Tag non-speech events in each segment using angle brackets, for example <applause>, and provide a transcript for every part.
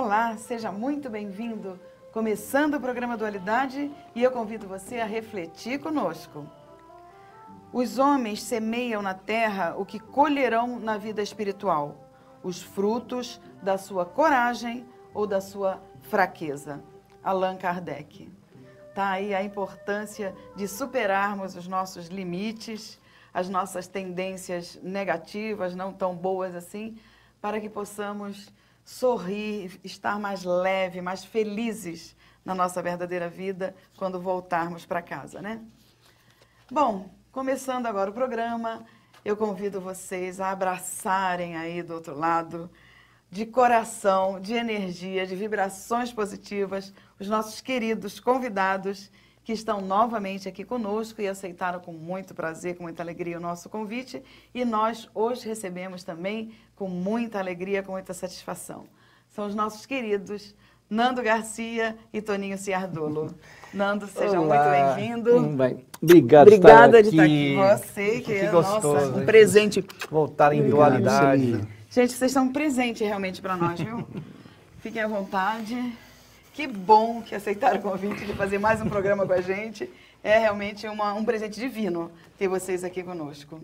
Olá, seja muito bem-vindo. Começando o programa Dualidade e eu convido você a refletir conosco. Os homens semeiam na terra o que colherão na vida espiritual, os frutos da sua coragem ou da sua fraqueza. Allan Kardec. Tá aí a importância de superarmos os nossos limites, as nossas tendências negativas, não tão boas assim, para que possamos sorrir, estar mais leve, mais felizes na nossa verdadeira vida quando voltarmos para casa, né? Bom, começando agora o programa, eu convido vocês a abraçarem aí do outro lado, de coração, de energia, de vibrações positivas, os nossos queridos convidados que estão novamente aqui conosco e aceitaram com muito prazer, com muita alegria o nosso convite. E nós hoje recebemos também com muita alegria, com muita satisfação. São os nossos queridos Nando Garcia e Toninho Ciardolo. Nando, sejam Olá. muito bem-vindos. Obrigada, hum, bem. Obrigado Obrigada de estar aqui. Você, que, que é gostoso, nossa, um presente. Voltar em dualidade. Gente, vocês são um presente realmente para nós, viu? Fiquem à vontade. Que bom que aceitaram o convite de fazer mais um programa com a gente. É realmente uma, um presente divino ter vocês aqui conosco.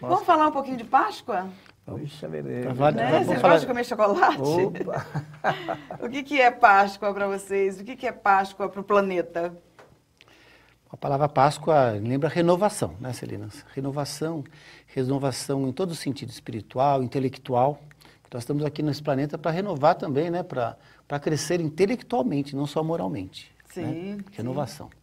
Nossa. Vamos falar um pouquinho de Páscoa? Puxa, beleza. É tá, né? Tá vocês gostam de comer chocolate? <laughs> o que, que é Páscoa para vocês? O que, que é Páscoa para o planeta? A palavra Páscoa lembra renovação, né, Celina? Renovação, renovação em todo o sentido espiritual, intelectual, nós estamos aqui nesse planeta para renovar também, né? para crescer intelectualmente, não só moralmente. Né? Sim. Né? Renovação. Sim.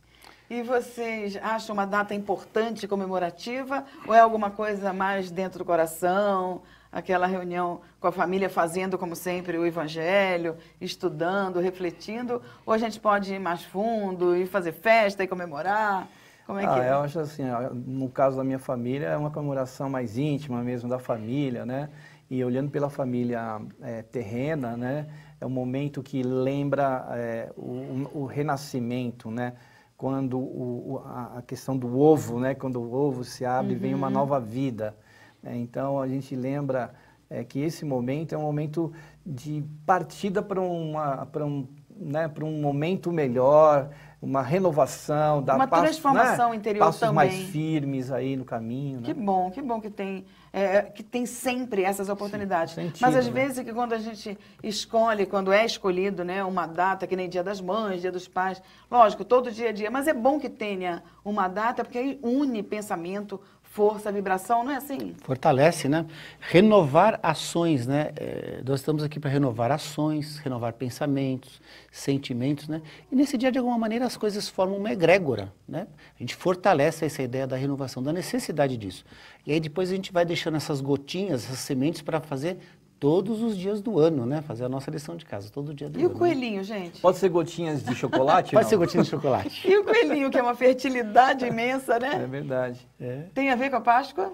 E vocês acham uma data importante comemorativa ou é alguma coisa mais dentro do coração? Aquela reunião com a família fazendo, como sempre, o evangelho, estudando, refletindo? Ou a gente pode ir mais fundo e fazer festa e comemorar? Como é ah, que é? Eu acho assim, no caso da minha família, é uma comemoração mais íntima mesmo, da família, né? e olhando pela família é, terrena, né, é um momento que lembra é, o, o, renascimento, né, quando o, a questão do ovo, né, quando o ovo se abre, uhum. vem uma uhum. nova vida. É, então a gente lembra é, que esse momento é um momento de partida para uma para um né, para um momento melhor, uma renovação, uma né, transformação né, interior passos também. mais firmes aí no caminho. Né? Que bom, que bom que tem é, é, que tem sempre essas oportunidades. Sim, sentido, Mas às né? vezes que quando a gente escolhe, quando é escolhido, né, uma data, que nem Dia das Mães, Dia dos Pais, lógico, todo dia a é dia, mas é bom que tenha uma data, porque aí une pensamento, força, vibração, não é assim? Fortalece, né? Renovar ações, né? É, nós estamos aqui para renovar ações, renovar pensamentos, sentimentos, né? E nesse dia, de alguma maneira, as coisas formam uma egrégora, né? A gente fortalece essa ideia da renovação, da necessidade disso. E aí depois a gente vai deixando essas gotinhas, essas sementes para fazer todos os dias do ano, né? Fazer a nossa lição de casa, todo dia do e ano. E o coelhinho, né? gente? Pode ser gotinhas de chocolate? Pode não? ser gotinhas de chocolate. e o coelhinho, que é uma fertilidade imensa, né? É verdade. É. Tem a ver com a Páscoa?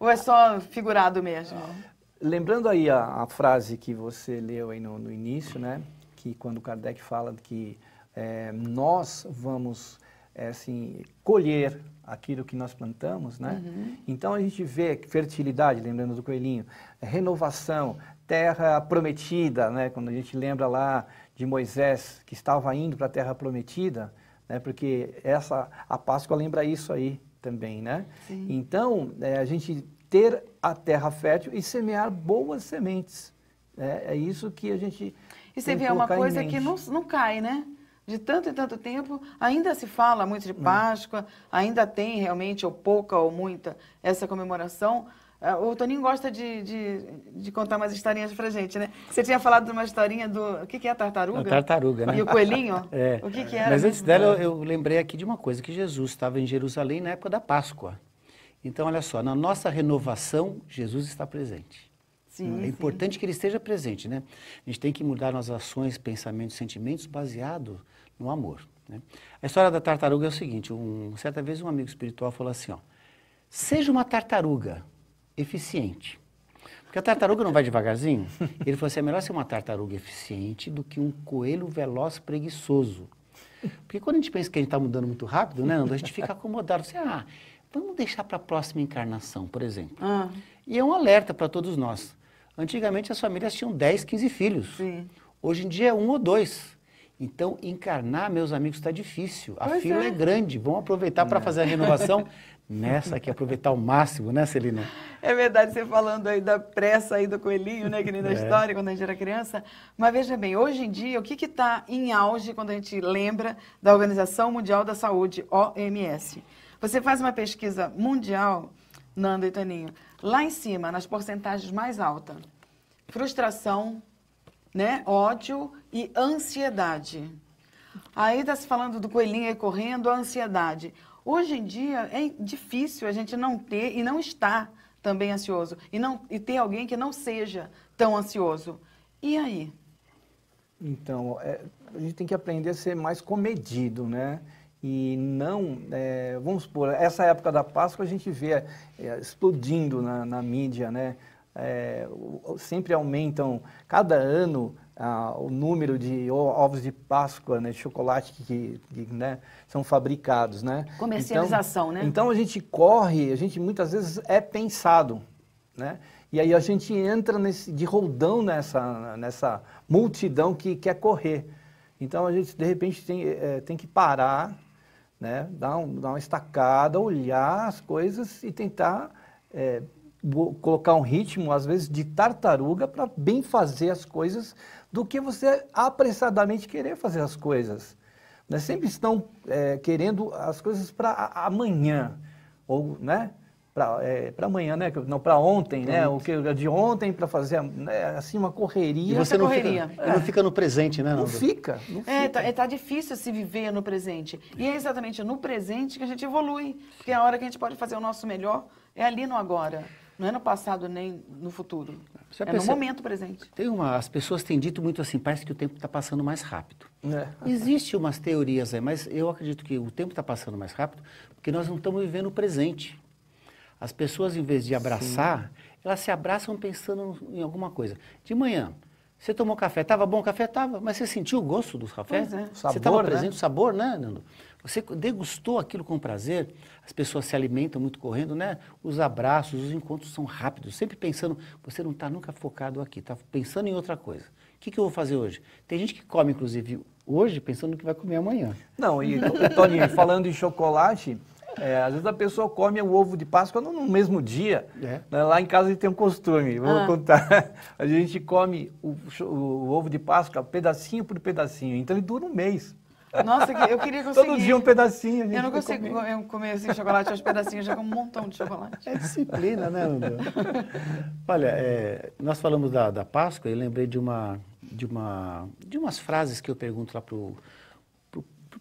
Ou é só figurado mesmo? Lembrando aí a, a frase que você leu aí no, no, início, né? Que quando Kardec fala que é, nós vamos é, assim, colher aquilo que nós plantamos, né? Uhum. Então a gente vê fertilidade, lembrando do coelhinho, é renovação, terra prometida, né? Quando a gente lembra lá de Moisés que estava indo para a terra prometida, né? Porque essa a Páscoa lembra isso aí também, né? Sim. Então é, a gente ter a terra fértil e semear boas sementes, né? é isso que a gente e você vê uma coisa que não, não cai, né? de tanto e tanto tempo, ainda se fala muito de hum. Páscoa, ainda tem realmente, ou pouca ou muita, essa comemoração. É, o Toninho gosta de, de, de contar umas historinhas pra gente, né? Você tinha falado de uma historinha do. O que, que é a tartaruga? A tartaruga, né? E o coelhinho? <laughs> é. O que, que era? Mas antes dela, eu, eu lembrei aqui de uma coisa: que Jesus estava em Jerusalém na época da Páscoa. Então, olha só, na nossa renovação, Jesus está presente. Sim, né? é importante sim. que ele esteja presente, né? A gente tem que mudar nossas ações, pensamentos, sentimentos baseado no amor. Né? A história da tartaruga é o seguinte: um, certa vez um amigo espiritual falou assim, ó, seja uma tartaruga eficiente. Porque a tartaruga não vai devagarzinho. <laughs> Ele falou assim: é melhor ser uma tartaruga eficiente do que um coelho veloz preguiçoso. Porque quando a gente pensa que a gente está mudando muito rápido, né, A gente fica acomodado. Você, ah, vamos deixar para a próxima encarnação, por exemplo. Ah. E é um alerta para todos nós. Antigamente as famílias tinham 10, 15 filhos. Sim. Hoje em dia é um ou dois. Então, encarnar, meus amigos, está difícil. A pois fila é. é. grande. Vamos aproveitar para fazer a renovação <laughs> nessa aqui, aproveitar ao máximo, né, Celina? É verdade, você falando aí da pressa aí do coelhinho, né, que nem da é. história, quando a gente era criança. Mas veja bem, hoje em dia, o que está em auge quando a gente lembra da Organização Mundial da Saúde, OMS? Você faz uma pesquisa mundial, Nando e Toninho, Lá em cima, nas porcentagens mais altas, frustração, né? ódio e ansiedade. Aí está se falando do coelhinho aí correndo, a ansiedade. Hoje em dia é difícil a gente não ter e não estar também ansioso. E, não, e ter alguém que não seja tão ansioso. E aí? Então, é, a gente tem que aprender a ser mais comedido, né? e não, é, vamos supor, essa época da Páscoa a gente vê é, explodindo na, na, mídia, né? É, sempre aumentam, cada ano, ah, o número de ovos de Páscoa, né, de chocolate que, que né, são fabricados, né? Comercialização, então, né? Então a gente corre, a gente muitas vezes é pensado, né? E aí a gente entra nesse, de roldão nessa, nessa multidão que quer correr. Então a gente de repente tem, é, tem que parar né? Dar, um, dar uma estacada, olhar as coisas e tentar é, colocar um ritmo, às vezes, de tartaruga para bem fazer as coisas do que você apressadamente querer fazer as coisas. Né? Sempre estão é, querendo as coisas para amanhã, ou, né? para é, amanhã, né? Não, para ontem, né? O que é de ontem para fazer né? assim uma correria. E você não, correria. Fica, é. não fica no presente, né? Não fica. Não é, fica. Tá, é, tá, difícil se viver no presente. E é exatamente no presente que a gente evolui, porque é a hora que a gente pode fazer o nosso melhor é ali no agora. Não é no passado nem no futuro. Você é percebe, no momento presente. Tem uma, as pessoas têm dito muito assim, parece que o tempo está passando mais rápido. É. Existem umas teorias aí, mas eu acredito que o tempo está passando mais rápido porque nós não estamos vivendo o presente. As pessoas, em vez de abraçar, Sim. elas se abraçam pensando em alguma coisa. De manhã, você tomou café, estava bom o café? Estava, mas você sentiu o gosto do café? Né? É. O sabor, você estava né? presente, né? o sabor, né, Nando? Você degustou aquilo com prazer, as pessoas se alimentam muito correndo, né? Os abraços, os encontros são rápidos, sempre pensando, você não está nunca focado aqui, está pensando em outra coisa. O que, que, eu vou fazer hoje? Tem gente que come, inclusive, hoje pensando no que vai comer amanhã. Não, e Tony, falando em chocolate, é, às vezes a pessoa come o ovo de Páscoa no, mesmo dia. É. Né? Lá em casa a gente tem um costume, vou ah. contar. <laughs> A gente come o, o, ovo de Páscoa pedacinho por pedacinho, então ele dura um mês. Nossa, eu queria <laughs> conseguir. Todo dia um pedacinho. eu não consigo comer, comer assim, chocolate aos pedacinhos, já como um montão de chocolate. É disciplina, né, André? <laughs> Olha, é, nós falamos da, da Páscoa e lembrei de uma, de uma de umas frases que eu pergunto lá pro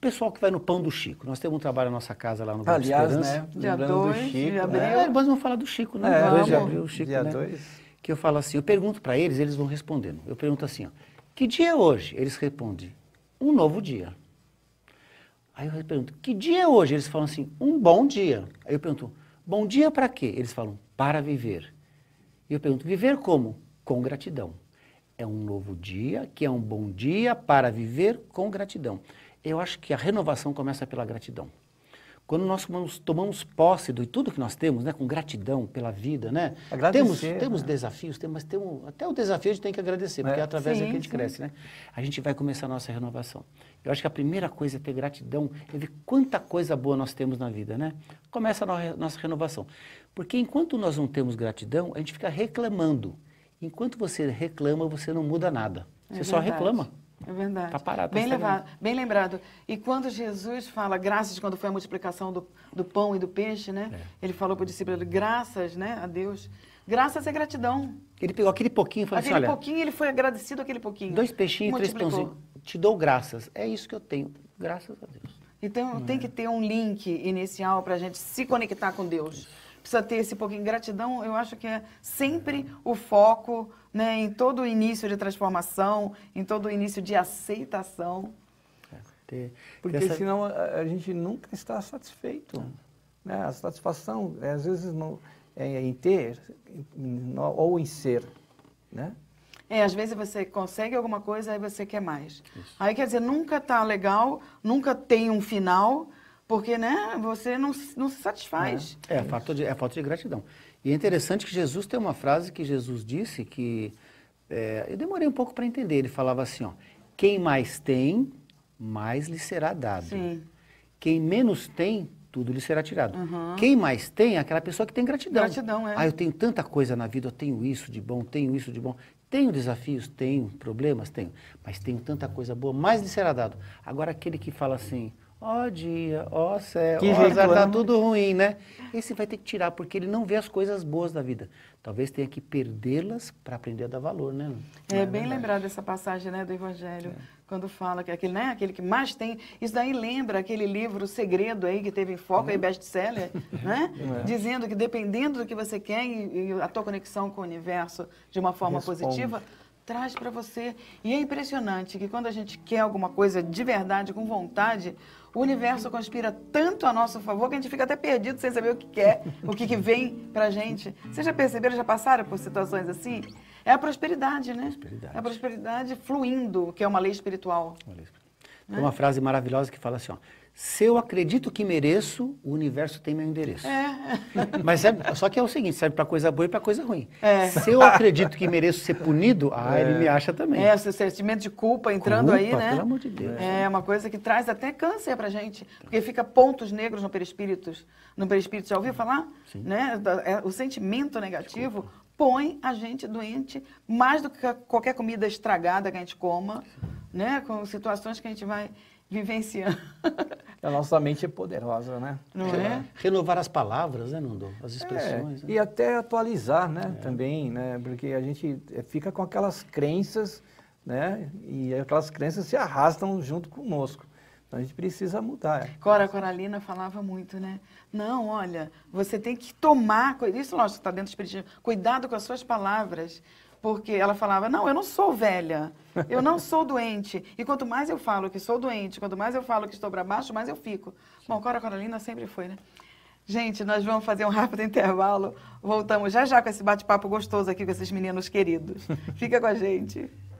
pessoal que vai no Pão do Chico. Nós temos um trabalho na nossa casa lá no Grupo Aliás, Esperança. né? Dia 2 de abril. Né? É, mas vamos falar do Chico, né? É, de abril, Chico, dia 2. Né? Que eu falo assim, eu pergunto para eles, eles vão respondendo. Eu pergunto assim, ó, que dia é hoje? Eles respondem, um novo dia. Aí eu pergunto, que dia é hoje? Eles falam assim, um bom dia. Aí eu pergunto, bom dia para quê? Eles falam, para viver. E eu pergunto, viver como? Com gratidão. É um novo dia, que é um bom dia para viver com gratidão eu acho que a renovação começa pela gratidão. Quando nós tomamos posse de tudo que nós temos, né, com gratidão pela vida, né? temos, né? temos desafios, temos, mas temos, até o desafio a gente tem que agradecer, porque é, é. através sim, que a gente sim. cresce, né? A gente vai começar a nossa renovação. Eu acho que a primeira coisa é ter gratidão, é ver quanta coisa boa nós temos na vida, né? Começa a nossa renovação. Porque enquanto nós não temos gratidão, a gente fica reclamando. Enquanto você reclama, você não muda nada. Você é só reclama. É verdade. Está parado. Bem, tá levado, bem lembrado. E quando Jesus fala graças, quando foi a multiplicação do, do pão e do peixe, né? É. Ele falou para o discípulo, graças né, a Deus. Graças é gratidão. Ele pegou aquele pouquinho e falou aquele assim, Aquele pouquinho, ele foi agradecido aquele pouquinho. Dois peixinhos, três pãozinhos. Te dou graças. É isso que eu tenho. Graças a Deus. Então tem é. que ter um link inicial para a gente se conectar com Deus. Precisa ter esse pouquinho. Gratidão, eu acho que é sempre o foco né, em todo o início de transformação, em todo o início de aceitação. É, porque essa... senão a, a, gente nunca está satisfeito. Né? A satisfação, é, às vezes, não, é, é em ter em, ou em ser. Né? É, às vezes você consegue alguma coisa, aí você quer mais. Isso. Aí quer dizer, nunca tá legal, nunca tem um final, porque né, você não, não se satisfaz. É, é, falta de, é falta de gratidão. E é interessante que Jesus tem uma frase que Jesus disse que é, eu demorei um pouco para entender. Ele falava assim: ó, quem mais tem, mais lhe será dado. Sim. Quem menos tem, tudo lhe será tirado. Uhum. Quem mais tem é aquela pessoa que tem gratidão. Gratidão, é. Ah, eu tenho tanta coisa na vida, eu tenho isso de bom, tenho isso de bom. Tenho desafios, tenho problemas, tenho. Mas tenho tanta coisa boa, mais lhe será dado. Agora, aquele que fala assim, Ó oh, dia, ó oh, céu, que oh, azar, tá tudo ruim, né? Esse vai ter que tirar, porque ele não vê as coisas boas da vida. Talvez tenha que perdê-las para aprender a dar valor, né? É, é bem lembrado essa passagem né, do Evangelho, é. quando fala que aquele, né, aquele que mais tem. Isso daí lembra aquele livro Segredo aí, que teve em foco, hum. aí é. best-seller, <laughs> né? É. Dizendo que dependendo do que você quer e, e, a tua conexão com o universo de uma forma Responde. positiva traz para você. E é impressionante que quando a gente quer alguma coisa de verdade, com vontade, o universo conspira tanto a nosso favor que a gente fica até perdido sem saber o que quer, o que, que vem para gente. Vocês já perceberam, já passaram por situações assim? É a prosperidade, né? Prosperidade. É a prosperidade fluindo, que é uma lei espiritual. Uma lei espiritual. Tem uma frase maravilhosa que fala assim, ó, se eu acredito que mereço, o universo tem meu endereço. É. <laughs> Mas é, só que é o seguinte, serve para coisa boa e para coisa ruim. É. Se eu acredito que mereço ser punido, ah, é. ele me acha também. É, esse sentimento de culpa entrando culpa, aí, né? pelo amor de Deus. É uma coisa que traz até câncer pra gente, porque fica pontos negros no perispírito. No perispírito, já ouviu falar? Sim. Né? É, o sentimento negativo Desculpa. põe a gente doente mais do que qualquer comida estragada que a gente coma, né? Com situações que a gente vai vivenciando. A nossa mente é poderosa, né? Não é? Renovar as palavras, né, Nando? As expressões. É, né? E até atualizar, né? É. Também, né? Porque a gente eh, fica com aquelas crenças, né? E aquelas crenças se arrastam junto conosco. Então a gente precisa mudar. Cora Coralina falava muito, né? Não, olha, você tem que tomar, isso lógico está dentro do espiritismo, cuidado com as suas palavras, porque ela falava: Não, eu não sou velha, eu não sou doente. E quanto mais eu falo que sou doente, quanto mais eu falo que estou para baixo, mais eu fico. Bom, Cora Carolina sempre foi, né? Gente, nós vamos fazer um rápido <laughs> intervalo. Voltamos já já com esse bate-papo gostoso aqui com esses meninos queridos. Fica com a gente.